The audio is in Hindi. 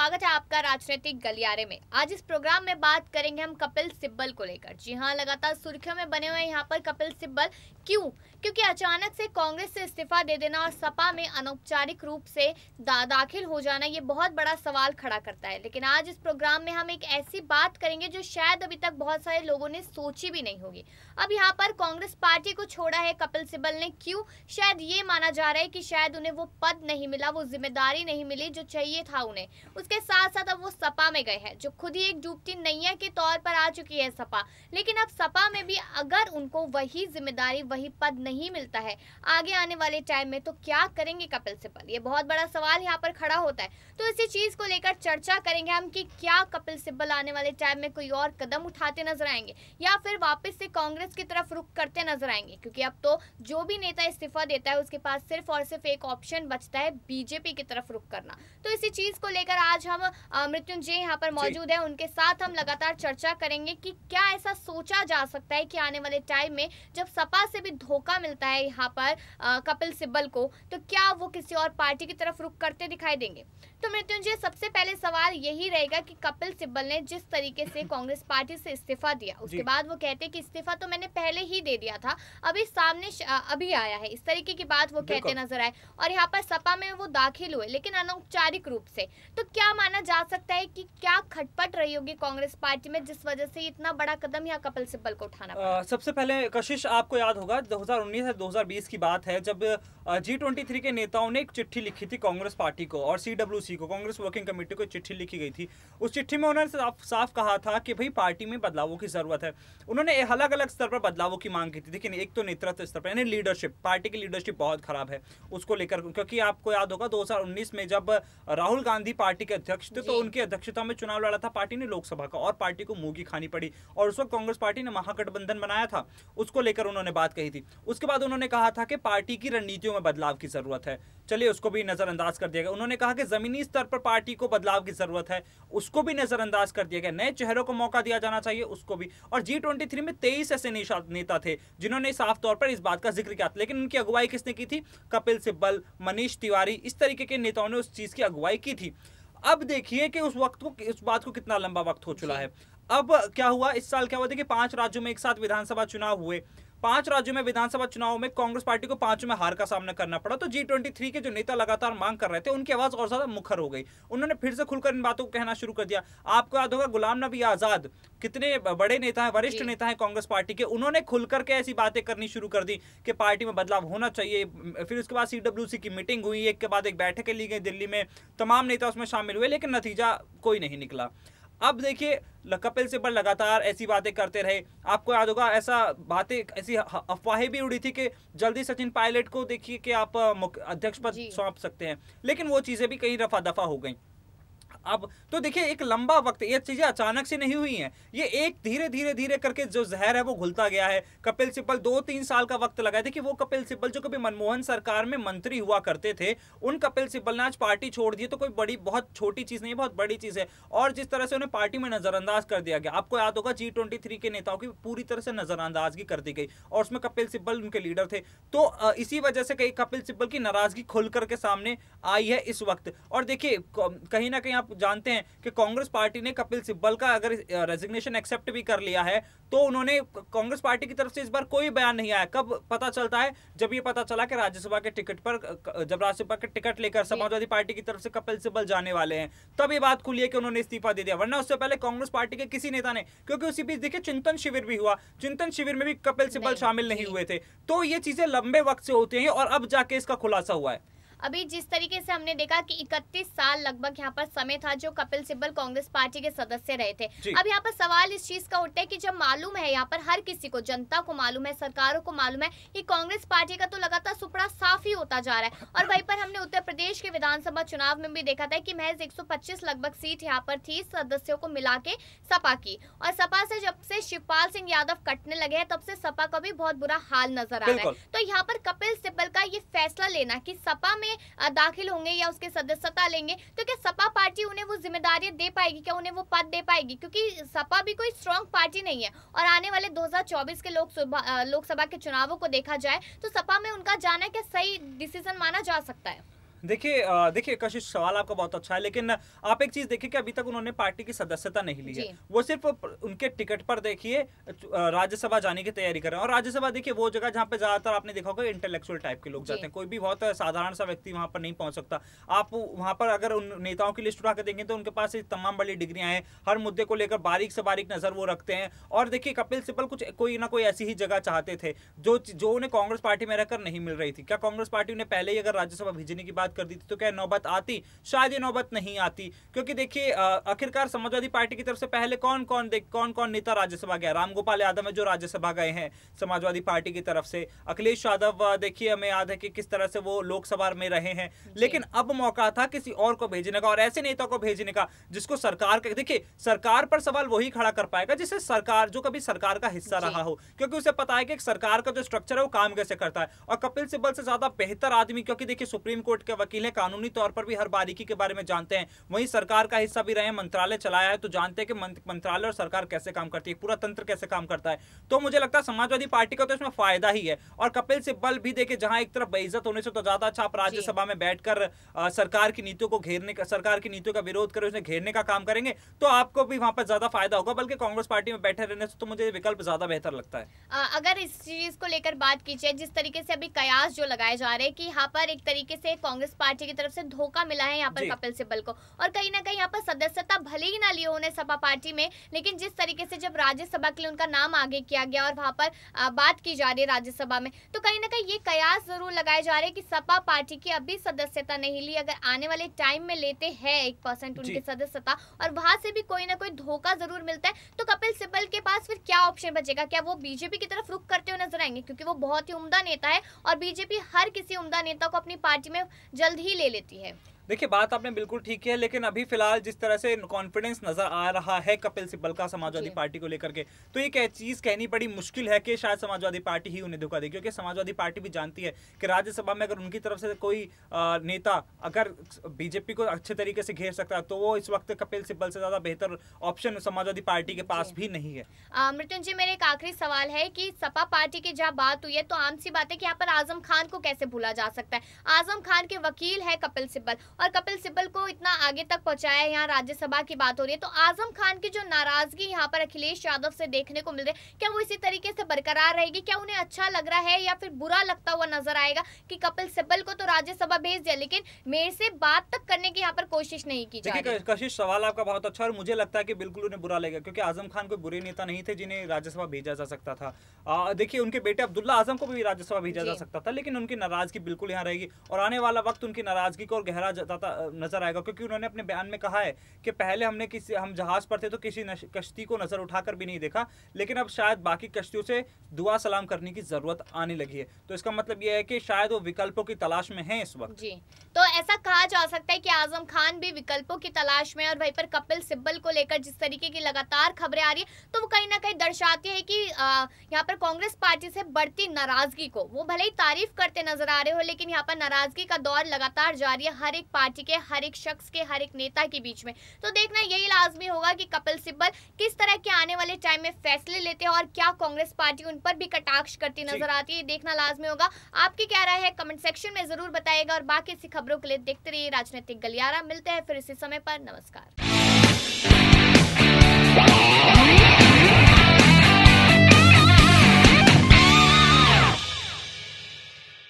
स्वागत है आपका राजनीतिक गलियारे में आज इस प्रोग्राम में बात करेंगे हम कपिल सिब्बल को लेकर जी हाँ लगातार सुर्खियों में बने हुए यहाँ पर कपिल सिब्बल क्यों क्योंकि अचानक से कांग्रेस से इस्तीफा दे देना और सपा में अनौपचारिक रूप से दा, दाखिल हो जाना ये बहुत बड़ा सवाल खड़ा करता है लेकिन आज इस प्रोग्राम में हम एक ऐसी बात करेंगे जो शायद अभी तक बहुत सारे लोगों ने सोची भी नहीं होगी अब यहाँ पर कांग्रेस पार्टी को छोड़ा है कपिल सिब्बल ने क्यों शायद ये माना जा रहा है कि शायद उन्हें वो पद नहीं मिला वो जिम्मेदारी नहीं मिली जो चाहिए था उन्हें उस इसके साथ साथ अब वो सपा में गए हैं जो खुद ही एक डूबती नैया के तौर पर आ चुकी है सपा लेकिन अब सपा में भी अगर उनको वही जिम्मेदारी वही पद नहीं मिलता है आगे आने वाले टाइम में तो क्या करेंगे कपिल सिब्बल ये बहुत बड़ा सवाल यहाँ पर खड़ा होता है तो इसी चीज को लेकर चर्चा करेंगे हम की क्या कपिल सिब्बल आने वाले टाइम में कोई और कदम उठाते नजर आएंगे या फिर वापिस से कांग्रेस की तरफ रुख करते नजर आएंगे क्योंकि अब तो जो भी नेता इस्तीफा देता है उसके पास सिर्फ और सिर्फ एक ऑप्शन बचता है बीजेपी की तरफ रुख करना तो इसी चीज को लेकर आज आज हम मृत्युंजय यहाँ पर मौजूद है उनके साथ हम लगातार चर्चा करेंगे कि क्या ऐसा सोचा जा सकता है कि आने वाले टाइम में जब सपा से भी धोखा मिलता है यहाँ पर आ, कपिल सिब्बल को तो क्या वो किसी और पार्टी की तरफ रुख करते दिखाई देंगे तो मृत्युंजय सबसे पहले सवाल यही रहेगा कि कपिल सिब्बल ने जिस तरीके से कांग्रेस पार्टी से इस्तीफा दिया उसके बाद वो कहते कि इस्तीफा तो मैंने पहले ही दे दिया था अभी सामने अभी आया है इस तरीके की बात वो कहते नजर आए और यहाँ पर सपा में वो दाखिल हुए लेकिन अनौपचारिक रूप से तो क्या क्या माना जा सकता है कि क्या खटपट रही होगी कांग्रेस पार्टी में जिस वजह से इतना बड़ा कदम या कपिल सिब्बल को उठाना आ, सबसे पहले कशिश आपको याद होगा 2019 से 2020 की बात है जब जी ट्वेंटी थ्री के नेताओं ने एक चिट्ठी लिखी थी कांग्रेस पार्टी को और सी डब्ल्यू सी को कांग्रेस वर्किंग कमेटी को चिट्ठी लिखी गई थी उस चिट्ठी में उन्होंने साफ कहा था कि भाई पार्टी में बदलावों की जरूरत है उन्होंने अलग अलग स्तर पर बदलावों की मांग की थी लेकिन एक तो नेतृत्व स्तर पर यानी लीडरशिप पार्टी की लीडरशिप बहुत खराब है उसको लेकर क्योंकि आपको याद होगा दो में जब राहुल गांधी पार्टी के अध्यक्ष थे तो उनकी अध्यक्षता में चुनाव लड़ा था पार्टी ने लोकसभा का और पार्टी को मुंह की खानी पड़ी और उस वक्त कांग्रेस पार्टी ने महागठबंधन बनाया था उसको लेकर उन्होंने बात कही थी उसके बाद उन्होंने कहा था कि पार्टी की रणनीतियों में बदलाव की जरूरत है चलिए उसको भी नजरअंदाज कर दिया गया उन्होंने कहा कि जमीनी स्तर पर पार्टी को बदलाव की जरूरत है उसको भी नजरअंदाज कर दिया गया नए चेहरों को मौका दिया जाना चाहिए उसको भी और जी ट्वेंटी में तेईस ऐसे नेता थे जिन्होंने साफ तौर पर इस बात का जिक्र किया लेकिन उनकी अगुवाई किसने की थी कपिल सिब्बल मनीष तिवारी इस तरीके के नेताओं ने उस चीज की अगुवाई की थी अब देखिए कि उस वक्त को उस बात को कितना लंबा वक्त हो चुका है अब क्या हुआ इस साल क्या हुआ देखिए पांच राज्यों में एक साथ विधानसभा चुनाव हुए पांच राज्यों में विधानसभा चुनाव में कांग्रेस पार्टी को पांचों में हार का सामना करना पड़ा तो जी ट्वेंटी थ्री के जो नेता लगातार मांग कर रहे थे उनकी आवाज और ज्यादा मुखर हो गई उन्होंने फिर से खुलकर इन बातों को कहना शुरू कर दिया आपको याद होगा गुलाम नबी आजाद कितने बड़े नेता है वरिष्ठ नेता है कांग्रेस पार्टी के उन्होंने खुलकर के ऐसी बातें करनी शुरू कर दी कि पार्टी में बदलाव होना चाहिए फिर उसके बाद सीडब्ल्यूसी की मीटिंग हुई एक के बाद एक बैठकें ली गई दिल्ली में तमाम नेता उसमें शामिल हुए लेकिन नतीजा कोई नहीं निकला अब देखिए कपिल सिब्बल लगातार ऐसी बातें करते रहे आपको याद होगा ऐसा बातें ऐसी अफवाहें भी उड़ी थी कि जल्दी सचिन पायलट को देखिए कि आप अध्यक्ष पद सौंप सकते हैं लेकिन वो चीज़ें भी कहीं रफा दफा हो गई अब तो देखिए एक लंबा वक्त ये चीज़ें अचानक से नहीं हुई हैं ये एक धीरे धीरे धीरे करके जो जहर है वो घुलता गया है कपिल सिब्बल दो तीन साल का वक्त लगा देखिए वो कपिल सिब्बल जो कभी मनमोहन सरकार में मंत्री हुआ करते थे उन कपिल सिब्बल ने आज पार्टी छोड़ दी तो कोई बड़ी बहुत छोटी चीज़ नहीं बहुत बड़ी चीज़ है और जिस तरह से उन्हें पार्टी में नज़रअंदाज कर दिया गया आपको याद होगा जी के नेताओं की पूरी तरह से नज़रअंदाजगी कर दी गई और उसमें कपिल सिब्बल उनके लीडर थे तो इसी वजह से कई कपिल सिब्बल की नाराज़गी खुल करके सामने आई है इस वक्त और देखिए कहीं ना कहीं आप जानते हैं कि कांग्रेस पार्टी ने कपिल सिब्बल का अगर रेजिग्नेशन एक्सेप्ट भी कर लिया है तो उन्होंने कांग्रेस पार्टी की तरफ से इस बार कोई बयान नहीं आया कब पता चलता है जब ये पता चला कि राज्यसभा के टिकट पर जब राज्यसभा के टिकट लेकर समाजवादी पार्टी की तरफ से कपिल सिब्बल जाने वाले हैं तब ये बात खुली है कि उन्होंने इस्तीफा दे दिया वरना उससे पहले कांग्रेस पार्टी के किसी नेता ने क्योंकि उसी बीच देखिए चिंतन शिविर भी हुआ चिंतन शिविर में भी कपिल सिब्बल शामिल नहीं हुए थे तो ये चीजें लंबे वक्त से होती हैं और अब जाके इसका खुलासा हुआ है अभी जिस तरीके से हमने देखा कि 31 साल लगभग यहाँ पर समय था जो कपिल सिब्बल कांग्रेस पार्टी के सदस्य रहे थे अब यहाँ पर सवाल इस चीज का उठता है कि जब मालूम है यहाँ पर हर किसी को जनता को मालूम है सरकारों को मालूम है कि कांग्रेस पार्टी का तो लगातार सुपड़ा साफ ही होता जा रहा है और वही पर हमने उत्तर प्रदेश के विधानसभा चुनाव में भी देखा था की महज एक लगभग सीट यहाँ पर थी सदस्यों को मिला के सपा की और सपा से जब से शिवपाल सिंह यादव कटने लगे हैं तब से सपा का भी बहुत बुरा हाल नजर आ रहा है तो यहाँ पर कपिल सिब्बल का ये फैसला लेना की सपा में में दाखिल होंगे या उसके सदस्यता लेंगे तो क्या सपा पार्टी उन्हें वो जिम्मेदारी दे पाएगी क्या उन्हें वो पद दे पाएगी क्योंकि सपा भी कोई स्ट्रांग पार्टी नहीं है और आने वाले 2024 के लोकसभा के चुनावों को देखा जाए तो सपा में उनका जाना क्या सही डिसीजन माना जा सकता है देखिए देखिए कशिश सवाल आपका बहुत अच्छा है लेकिन आप एक चीज देखिए कि अभी तक उन्होंने पार्टी की सदस्यता नहीं ली है वो सिर्फ उनके टिकट पर देखिए राज्यसभा जाने की तैयारी कर रहे हैं और राज्यसभा देखिए वो जगह जहाँ पे ज्यादातर आपने देखा होगा इंटेलेक्चुअल टाइप के लोग जाते हैं कोई भी बहुत साधारण सा व्यक्ति वहां पर नहीं पहुंच सकता आप वहां पर अगर उन नेताओं की लिस्ट उठा के देखें तो उनके पास तमाम बड़ी डिग्रियां हैं हर मुद्दे को लेकर बारीक से बारीक नजर वो रखते हैं और देखिए कपिल सिब्बल कुछ कोई ना कोई ऐसी ही जगह चाहते थे जो जो उन्हें कांग्रेस पार्टी में रहकर नहीं मिल रही थी क्या कांग्रेस पार्टी उन्हें पहले ही अगर राज्यसभा भेजने की बात बात कर दी थी तो क्या नौबत आती शायद ये नौबत नहीं आती क्योंकि देखिए आखिरकार समाजवादी पार्टी की तरफ से पहले कौन कौन देख कौन कौन नेता राज्यसभा गया रामगोपाल यादव है जो राज्यसभा गए हैं समाजवादी पार्टी की तरफ से अखिलेश यादव देखिए हमें याद है कि किस तरह से वो लोकसभा में रहे हैं लेकिन अब मौका था किसी और को भेजने का और ऐसे नेता को भेजने का जिसको सरकार का देखिए सरकार पर सवाल वही खड़ा कर पाएगा जिसे सरकार जो कभी सरकार का हिस्सा रहा हो क्योंकि उसे पता है कि सरकार का जो स्ट्रक्चर है वो काम कैसे करता है और कपिल सिब्बल से ज्यादा बेहतर आदमी क्योंकि देखिए सुप्रीम कोर्ट के वकील हैं कानूनी तौर पर भी हर बारीकी के बारे में जानते हैं वहीं सरकार का हिस्सा भी रहे मंत्रालय चलाया है तो जानते हैं कि मंत्रालय और सरकार कैसे काम करती है पूरा तंत्र कैसे काम करता है तो मुझे लगता है समाजवादी पार्टी का तो इसमें फायदा ही है और कपिल सिब्बल भी देखे जहां एक तरफ बेइज्जत होने से तो ज्यादा अच्छा आप राज्यसभा में बैठकर सरकार की नीतियों को घेरने का सरकार की नीतियों का विरोध कर उसे घेरने का काम करेंगे तो आपको भी वहां पर ज्यादा फायदा होगा बल्कि कांग्रेस पार्टी में बैठे रहने से तो मुझे विकल्प ज्यादा बेहतर लगता है अगर इस चीज को लेकर बात की जाए जिस तरीके से अभी कयास जो लगाए जा रहे हैं कि यहाँ पर एक तरीके से कांग्रेस कांग्रेस पार्टी की तरफ से धोखा मिला है यहाँ पर कपिल सिब्बल को और कहीं ना कहीं यहाँ पर सदस्यता भले ही ना लिए उन्हें सपा पार्टी में लेकिन जिस तरीके से जब राज्यसभा के लिए उनका नाम आगे किया गया और वहाँ पर बात की जा रही है राज्यसभा में तो कहीं ना कहीं ये कयास जरूर लगाए जा रहे हैं कि सपा पार्टी की अभी सदस्यता नहीं ली अगर आने वाले टाइम में लेते हैं एक परसेंट उनकी सदस्यता और वहां से भी कोई ना कोई धोखा जरूर मिलता है तो कपिल सिब्बल के पास फिर क्या ऑप्शन बचेगा क्या वो बीजेपी की तरफ रुख करते हुए नजर आएंगे क्योंकि वो बहुत ही उम्दा नेता है और बीजेपी हर किसी उम्दा नेता को अपनी पार्टी में जल्द ही ले लेती है देखिए बात आपने बिल्कुल ठीक है लेकिन अभी फिलहाल जिस तरह से कॉन्फिडेंस नजर आ रहा है कपिल सिब्बल का समाजवादी पार्टी को लेकर के तो ये कह चीज कहनी बड़ी मुश्किल है कि शायद समाजवादी पार्टी ही उन्हें धोखा दे क्योंकि समाजवादी पार्टी भी जानती है कि राज्यसभा में अगर उनकी तरफ से कोई नेता अगर बीजेपी को अच्छे तरीके से घेर सकता है तो वो इस वक्त कपिल सिब्बल से ज्यादा बेहतर ऑप्शन समाजवादी पार्टी के पास भी नहीं है मृत्युंजय मेरे एक आखिरी सवाल है की सपा पार्टी की जहाँ बात हुई है तो आम सी बात है की यहाँ पर आजम खान को कैसे भूला जा सकता है आजम खान के वकील है कपिल सिब्बल और कपिल सिब्बल को इतना आगे तक पहुंचाया यहाँ राज्यसभा की बात हो रही है तो आजम खान की जो नाराजगी यहाँ पर अखिलेश यादव से देखने को मिल रही है क्या वो इसी तरीके से बरकरार रहेगी क्या उन्हें अच्छा लग रहा है या फिर बुरा लगता हुआ नजर आएगा कि कपिल सिब्बल को तो राज्यसभा भेज दिया लेकिन मेरे से बात तक करने की यहाँ पर कोशिश नहीं की जाए कशिश सवाल आपका बहुत अच्छा और मुझे लगता है कि बिल्कुल उन्हें बुरा लगेगा क्योंकि आजम खान कोई बुरे नेता नहीं थे जिन्हें राज्यसभा भेजा जा सकता था देखिए उनके बेटे अब्दुल्ला आजम को भी राज्यसभा भेजा जा सकता था लेकिन उनकी नाराजगी बिल्कुल यहाँ रहेगी और आने वाला वक्त उनकी नाराजगी को और गहरा बताता नजर आएगा क्योंकि उन्होंने अपने बयान में कहा है कि पहले हमने किसी हम जहाज पर थे तो किसी कश्ती को नजर उठाकर भी नहीं देखा लेकिन अब शायद बाकी कश्तियों से दुआ सलाम करने की जरूरत आने लगी है तो इसका मतलब यह है कि शायद वो विकल्पों की तलाश में है इस वक्त जी तो ऐसा कहा जा सकता है कि आजम खान भी विकल्पों की तलाश में और वहीं पर कपिल सिब्बल को लेकर जिस तरीके की लगातार खबरें आ रही है तो वो कहीं ना कहीं दर्शाती है कि यहाँ पर कांग्रेस पार्टी से बढ़ती नाराजगी को वो भले ही तारीफ करते नजर आ रहे हो लेकिन यहाँ पर नाराजगी का दौर लगातार जारी है हर एक पार्टी के हर एक शख्स के हर एक नेता के बीच में तो देखना यही लाजमी होगा कि कपिल सिब्बल किस तरह के आने वाले टाइम में फैसले लेते हैं और क्या कांग्रेस पार्टी उन पर भी कटाक्ष करती नजर आती है देखना लाजमी होगा आपकी क्या राय है कमेंट सेक्शन में जरूर बताएगा और बाकी ऐसी खबरों के लिए देखते रहिए राजनीतिक गलियारा मिलते हैं फिर इसी समय पर नमस्कार